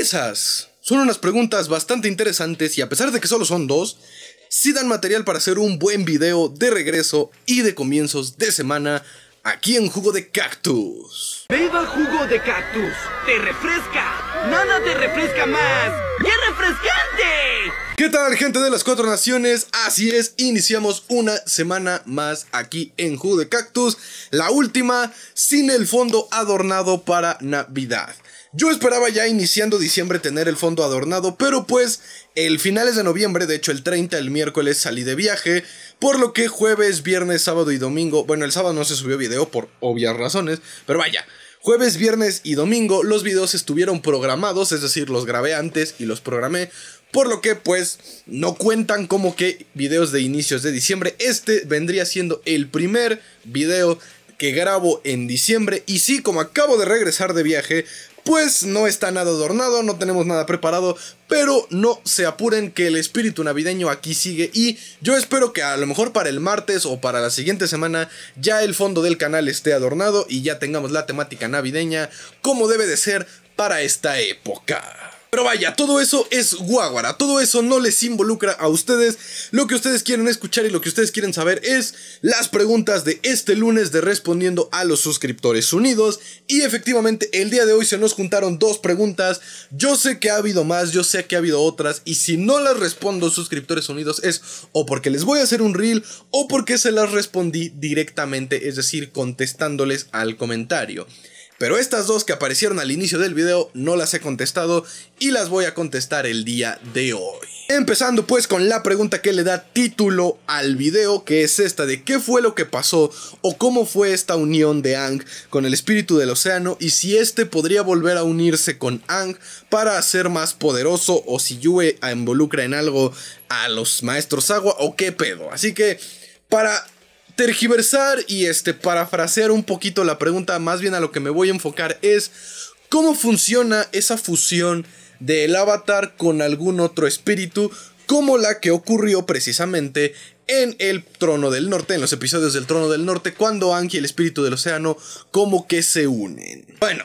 Esas son unas preguntas bastante interesantes y a pesar de que solo son dos, sí dan material para hacer un buen video de regreso y de comienzos de semana aquí en Jugo de Cactus. ¡Beba Jugo de Cactus! ¡Te refresca! ¡Nada te refresca más! ¡Y refrescante! ¿Qué tal gente de las cuatro naciones? Así es, iniciamos una semana más aquí en Jugo de Cactus, la última sin el fondo adornado para Navidad. Yo esperaba ya iniciando diciembre tener el fondo adornado, pero pues el finales de noviembre, de hecho el 30, el miércoles salí de viaje, por lo que jueves, viernes, sábado y domingo, bueno el sábado no se subió video por obvias razones, pero vaya, Jueves, viernes y domingo los videos estuvieron programados, es decir, los grabé antes y los programé, por lo que pues no cuentan como que videos de inicios de diciembre. Este vendría siendo el primer video que grabo en diciembre y sí, como acabo de regresar de viaje, pues no está nada adornado, no tenemos nada preparado, pero no se apuren que el espíritu navideño aquí sigue y yo espero que a lo mejor para el martes o para la siguiente semana ya el fondo del canal esté adornado y ya tengamos la temática navideña como debe de ser para esta época. Pero vaya, todo eso es guaguara, todo eso no les involucra a ustedes. Lo que ustedes quieren escuchar y lo que ustedes quieren saber es las preguntas de este lunes de respondiendo a los suscriptores unidos. Y efectivamente, el día de hoy se nos juntaron dos preguntas. Yo sé que ha habido más, yo sé que ha habido otras. Y si no las respondo, suscriptores unidos, es o porque les voy a hacer un reel o porque se las respondí directamente, es decir, contestándoles al comentario. Pero estas dos que aparecieron al inicio del video no las he contestado y las voy a contestar el día de hoy. Empezando pues con la pregunta que le da título al video, que es esta de qué fue lo que pasó o cómo fue esta unión de Ang con el espíritu del océano y si este podría volver a unirse con Ang para ser más poderoso o si Yue involucra en algo a los maestros agua o qué pedo. Así que para tergiversar y este parafrasear un poquito la pregunta, más bien a lo que me voy a enfocar es cómo funciona esa fusión del avatar con algún otro espíritu, como la que ocurrió precisamente en el Trono del Norte, en los episodios del Trono del Norte, cuando Anki y el Espíritu del Océano como que se unen. Bueno,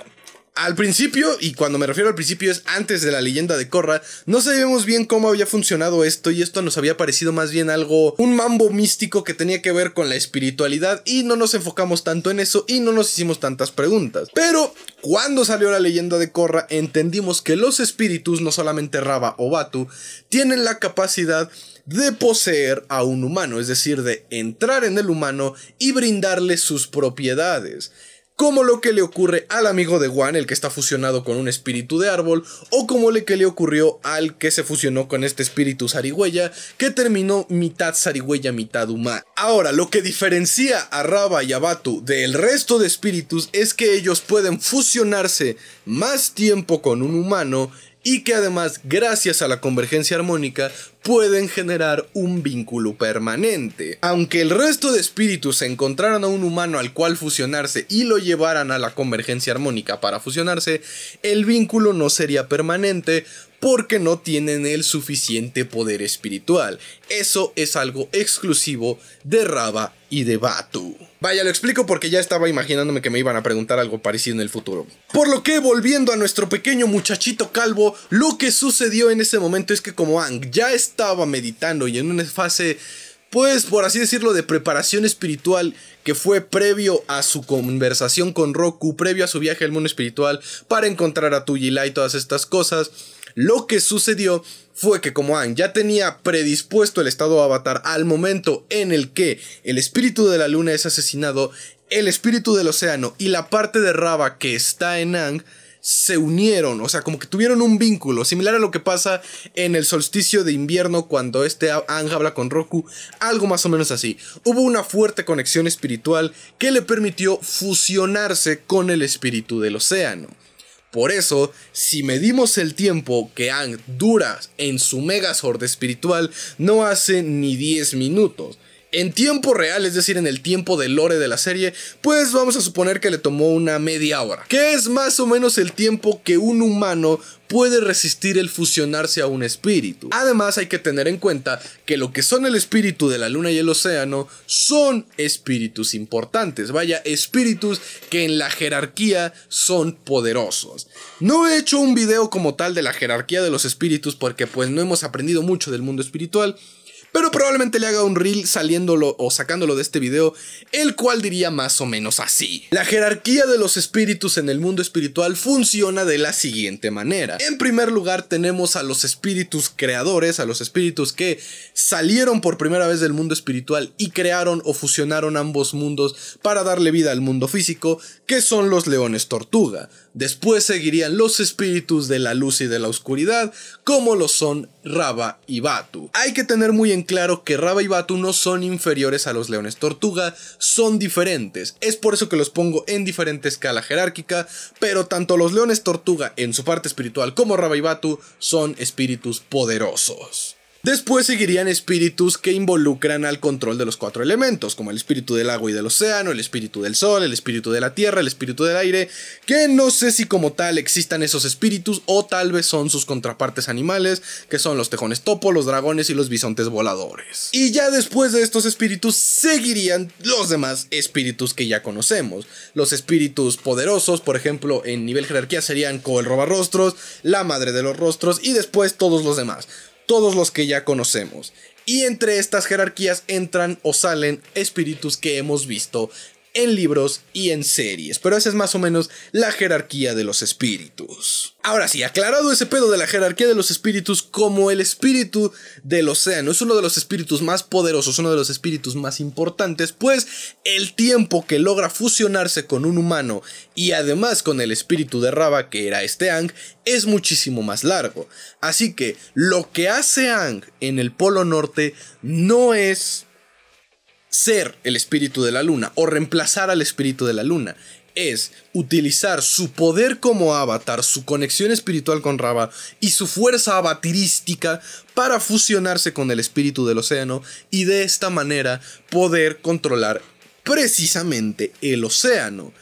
al principio, y cuando me refiero al principio es antes de la leyenda de Korra, no sabíamos bien cómo había funcionado esto y esto nos había parecido más bien algo, un mambo místico que tenía que ver con la espiritualidad y no nos enfocamos tanto en eso y no nos hicimos tantas preguntas. Pero cuando salió la leyenda de Korra entendimos que los espíritus, no solamente Raba o Batu, tienen la capacidad de poseer a un humano, es decir, de entrar en el humano y brindarle sus propiedades como lo que le ocurre al amigo de Juan, el que está fusionado con un espíritu de árbol, o como lo que le ocurrió al que se fusionó con este espíritu zarigüeya, que terminó mitad zarigüeya, mitad humano. Ahora, lo que diferencia a Raba y a Batu del resto de espíritus es que ellos pueden fusionarse más tiempo con un humano y que además, gracias a la convergencia armónica, pueden generar un vínculo permanente. Aunque el resto de espíritus encontraran a un humano al cual fusionarse y lo llevaran a la convergencia armónica para fusionarse, el vínculo no sería permanente porque no tienen el suficiente poder espiritual. Eso es algo exclusivo de Raba y de Batu. Vaya, lo explico porque ya estaba imaginándome que me iban a preguntar algo parecido en el futuro. Por lo que, volviendo a nuestro pequeño muchachito calvo, lo que sucedió en ese momento es que como Ang ya está estaba meditando y en una fase, pues por así decirlo, de preparación espiritual que fue previo a su conversación con Roku, previo a su viaje al mundo espiritual para encontrar a Tujila y todas estas cosas. Lo que sucedió fue que como Aang ya tenía predispuesto el estado avatar al momento en el que el espíritu de la luna es asesinado, el espíritu del océano y la parte de Raba que está en Ang se unieron, o sea, como que tuvieron un vínculo, similar a lo que pasa en el solsticio de invierno cuando este Ang habla con Roku, algo más o menos así. Hubo una fuerte conexión espiritual que le permitió fusionarse con el espíritu del océano. Por eso, si medimos el tiempo que Ang dura en su mega espiritual, no hace ni 10 minutos en tiempo real, es decir, en el tiempo de lore de la serie, pues vamos a suponer que le tomó una media hora, que es más o menos el tiempo que un humano puede resistir el fusionarse a un espíritu. Además hay que tener en cuenta que lo que son el espíritu de la luna y el océano son espíritus importantes, vaya, espíritus que en la jerarquía son poderosos. No he hecho un video como tal de la jerarquía de los espíritus porque pues no hemos aprendido mucho del mundo espiritual, pero probablemente le haga un reel saliéndolo o sacándolo de este video, el cual diría más o menos así. La jerarquía de los espíritus en el mundo espiritual funciona de la siguiente manera. En primer lugar tenemos a los espíritus creadores, a los espíritus que salieron por primera vez del mundo espiritual y crearon o fusionaron ambos mundos para darle vida al mundo físico, que son los leones tortuga. Después seguirían los espíritus de la luz y de la oscuridad, como lo son Raba y Batu. Hay que tener muy en claro que Raba y Batu no son inferiores a los leones tortuga, son diferentes. Es por eso que los pongo en diferente escala jerárquica, pero tanto los leones tortuga en su parte espiritual como Raba y Batu son espíritus poderosos. Después seguirían espíritus que involucran al control de los cuatro elementos, como el espíritu del agua y del océano, el espíritu del sol, el espíritu de la tierra, el espíritu del aire, que no sé si como tal existan esos espíritus o tal vez son sus contrapartes animales, que son los tejones topo, los dragones y los bisontes voladores. Y ya después de estos espíritus seguirían los demás espíritus que ya conocemos. Los espíritus poderosos, por ejemplo, en nivel jerarquía serían Coel la madre de los rostros y después todos los demás todos los que ya conocemos. Y entre estas jerarquías entran o salen espíritus que hemos visto en libros y en series, pero esa es más o menos la jerarquía de los espíritus. Ahora sí, aclarado ese pedo de la jerarquía de los espíritus, como el espíritu del océano es uno de los espíritus más poderosos, uno de los espíritus más importantes, pues el tiempo que logra fusionarse con un humano y además con el espíritu de Raba, que era este Ang, es muchísimo más largo. Así que lo que hace Ang en el Polo Norte no es ser el espíritu de la luna o reemplazar al espíritu de la luna. Es utilizar su poder como avatar, su conexión espiritual con Raba y su fuerza avatirística para fusionarse con el espíritu del océano y de esta manera poder controlar precisamente el océano.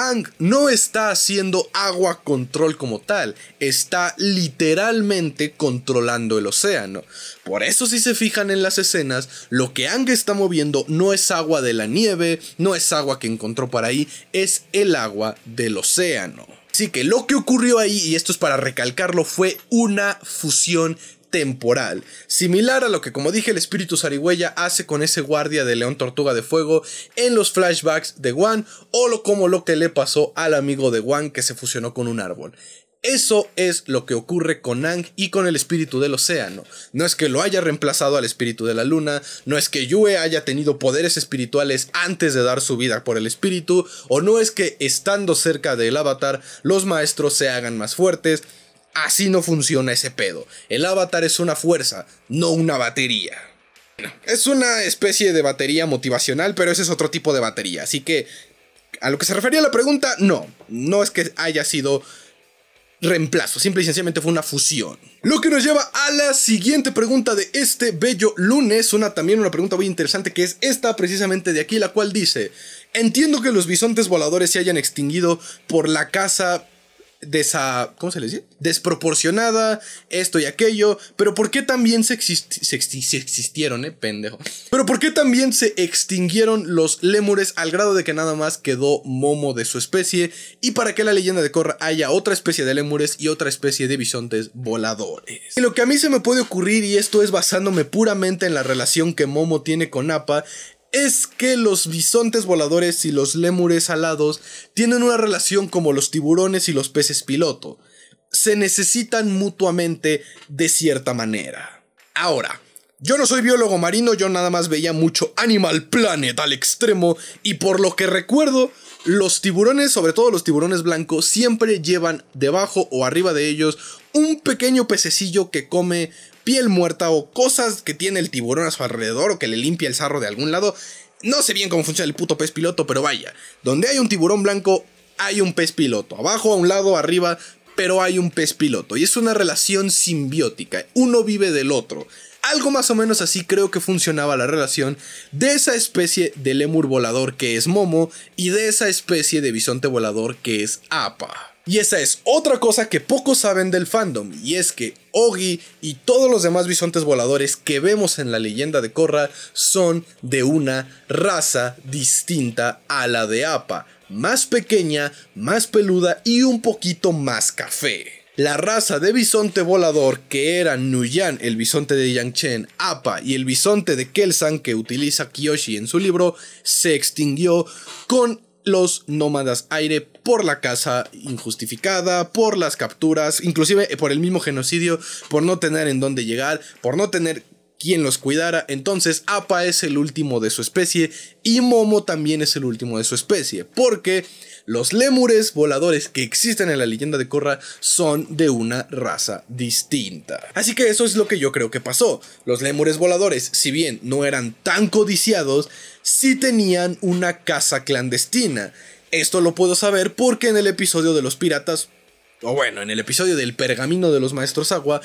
Ang no está haciendo agua control como tal, está literalmente controlando el océano. Por eso si se fijan en las escenas, lo que Ang está moviendo no es agua de la nieve, no es agua que encontró por ahí, es el agua del océano. Así que lo que ocurrió ahí, y esto es para recalcarlo, fue una fusión temporal, similar a lo que como dije el espíritu zarigüeya hace con ese guardia de León Tortuga de Fuego en los flashbacks de Wan o lo, como lo que le pasó al amigo de Wan que se fusionó con un árbol. Eso es lo que ocurre con Ang y con el espíritu del océano. No es que lo haya reemplazado al espíritu de la luna, no es que Yue haya tenido poderes espirituales antes de dar su vida por el espíritu, o no es que estando cerca del avatar los maestros se hagan más fuertes, Así no funciona ese pedo. El avatar es una fuerza, no una batería. Es una especie de batería motivacional, pero ese es otro tipo de batería. Así que, a lo que se refería la pregunta, no. No es que haya sido reemplazo, simple y sencillamente fue una fusión. Lo que nos lleva a la siguiente pregunta de este bello lunes, una también una pregunta muy interesante que es esta precisamente de aquí, la cual dice, entiendo que los bisontes voladores se hayan extinguido por la caza ¿cómo se le dice? Desproporcionada, esto y aquello. Pero ¿por qué también se, existieron, eh, pendejo? Pero ¿por qué también se extinguieron los lémures al grado de que nada más quedó momo de su especie? Y para que la leyenda de Korra haya otra especie de lémures y otra especie de bisontes voladores. Y lo que a mí se me puede ocurrir, y esto es basándome puramente en la relación que Momo tiene con Apa es que los bisontes voladores y los lémures alados tienen una relación como los tiburones y los peces piloto. Se necesitan mutuamente de cierta manera. Ahora, yo no soy biólogo marino, yo nada más veía mucho Animal Planet al extremo y por lo que recuerdo, los tiburones, sobre todo los tiburones blancos, siempre llevan debajo o arriba de ellos un pequeño pececillo que come piel muerta o cosas que tiene el tiburón a su alrededor o que le limpia el sarro de algún lado. No sé bien cómo funciona el puto pez piloto, pero vaya, donde hay un tiburón blanco, hay un pez piloto. Abajo, a un lado, arriba, pero hay un pez piloto. Y es una relación simbiótica. Uno vive del otro. Algo más o menos así creo que funcionaba la relación de esa especie de lemur volador que es Momo y de esa especie de bisonte volador que es Apa. Y esa es otra cosa que pocos saben del fandom, y es que Ogi y todos los demás bisontes voladores que vemos en la leyenda de Korra son de una raza distinta a la de Apa, más pequeña, más peluda y un poquito más café. La raza de bisonte volador que eran Nuyan, el bisonte de Yangchen, Apa y el bisonte de Kelsan que utiliza Kiyoshi en su libro, se extinguió con los nómadas aire por la caza injustificada, por las capturas, inclusive por el mismo genocidio, por no tener en dónde llegar, por no tener quien los cuidara. Entonces Apa es el último de su especie y Momo también es el último de su especie, porque los lémures voladores que existen en la leyenda de Korra son de una raza distinta. Así que eso es lo que yo creo que pasó. Los lémures voladores, si bien no eran tan codiciados, sí tenían una casa clandestina. Esto lo puedo saber porque en el episodio de los piratas o bueno, en el episodio del pergamino de los maestros agua,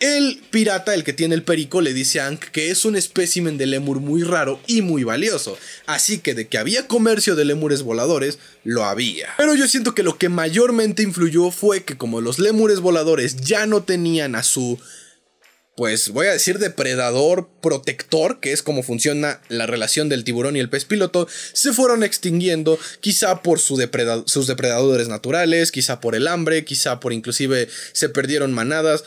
el pirata, el que tiene el perico, le dice a Ankh que es un espécimen de lemur muy raro y muy valioso, así que de que había comercio de lemures voladores, lo había. Pero yo siento que lo que mayormente influyó fue que como los lemures voladores ya no tenían a su pues voy a decir depredador protector, que es como funciona la relación del tiburón y el pez piloto, se fueron extinguiendo, quizá por su sus depredadores naturales, quizá por el hambre, quizá por inclusive se perdieron manadas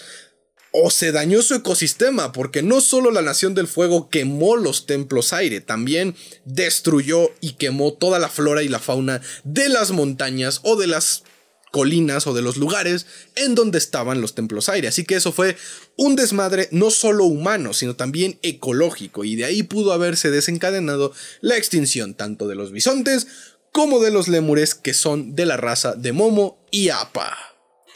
o se dañó su ecosistema, porque no solo la Nación del Fuego quemó los templos aire, también destruyó y quemó toda la flora y la fauna de las montañas o de las colinas o de los lugares en donde estaban los templos aire. Así que eso fue un desmadre no solo humano, sino también ecológico, y de ahí pudo haberse desencadenado la extinción tanto de los bisontes como de los lemures que son de la raza de Momo y Apa.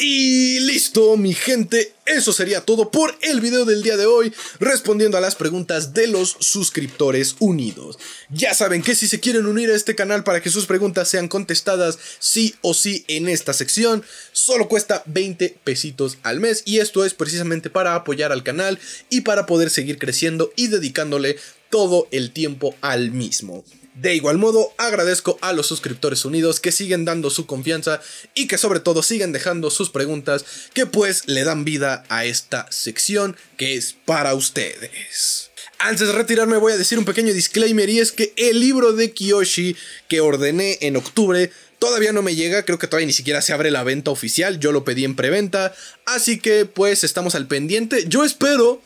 Y listo, mi gente, eso sería todo por el video del día de hoy, respondiendo a las preguntas de los suscriptores unidos. Ya saben que si se quieren unir a este canal para que sus preguntas sean contestadas sí o sí en esta sección, solo cuesta 20 pesitos al mes y esto es precisamente para apoyar al canal y para poder seguir creciendo y dedicándole todo el tiempo al mismo. De igual modo, agradezco a los suscriptores unidos que siguen dando su confianza y que sobre todo siguen dejando sus preguntas que pues le dan vida a esta sección que es para ustedes. Antes de retirarme voy a decir un pequeño disclaimer y es que el libro de Kiyoshi que ordené en octubre todavía no me llega, creo que todavía ni siquiera se abre la venta oficial, yo lo pedí en preventa, así que pues estamos al pendiente, yo espero,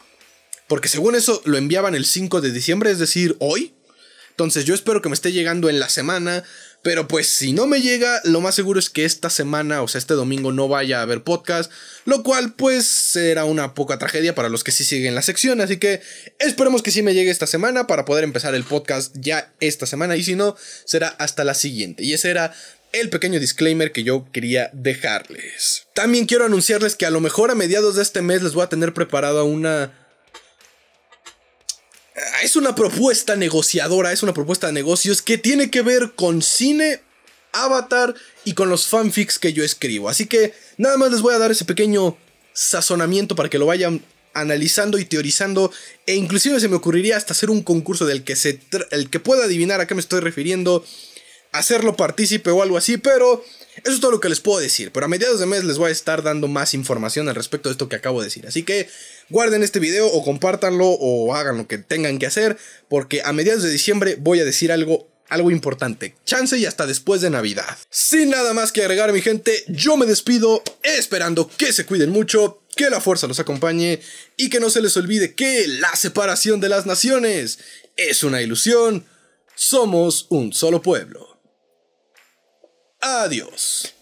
porque según eso lo enviaban el 5 de diciembre, es decir, hoy, entonces yo espero que me esté llegando en la semana. Pero pues si no me llega, lo más seguro es que esta semana, o sea, este domingo no vaya a haber podcast, lo cual pues será una poca tragedia para los que sí siguen la sección, así que esperemos que sí me llegue esta semana para poder empezar el podcast ya esta semana y si no, será hasta la siguiente. Y ese era el pequeño disclaimer que yo quería dejarles. También quiero anunciarles que a lo mejor a mediados de este mes les voy a tener preparada una es una propuesta negociadora, es una propuesta de negocios que tiene que ver con cine, avatar y con los fanfics que yo escribo. Así que nada más les voy a dar ese pequeño sazonamiento para que lo vayan analizando y teorizando e inclusive se me ocurriría hasta hacer un concurso del que se el que pueda adivinar a qué me estoy refiriendo, hacerlo partícipe o algo así, pero eso es todo lo que les puedo decir, pero a mediados de mes les voy a estar dando más información al respecto de esto que acabo de decir. Así que guarden este video o compártanlo o hagan lo que tengan que hacer, porque a mediados de diciembre voy a decir algo algo importante, chance y hasta después de Navidad. Sin nada más que agregar, mi gente, yo me despido esperando que se cuiden mucho, que la fuerza los acompañe y que no se les olvide que la separación de las naciones es una ilusión. Somos un solo pueblo. Adiós.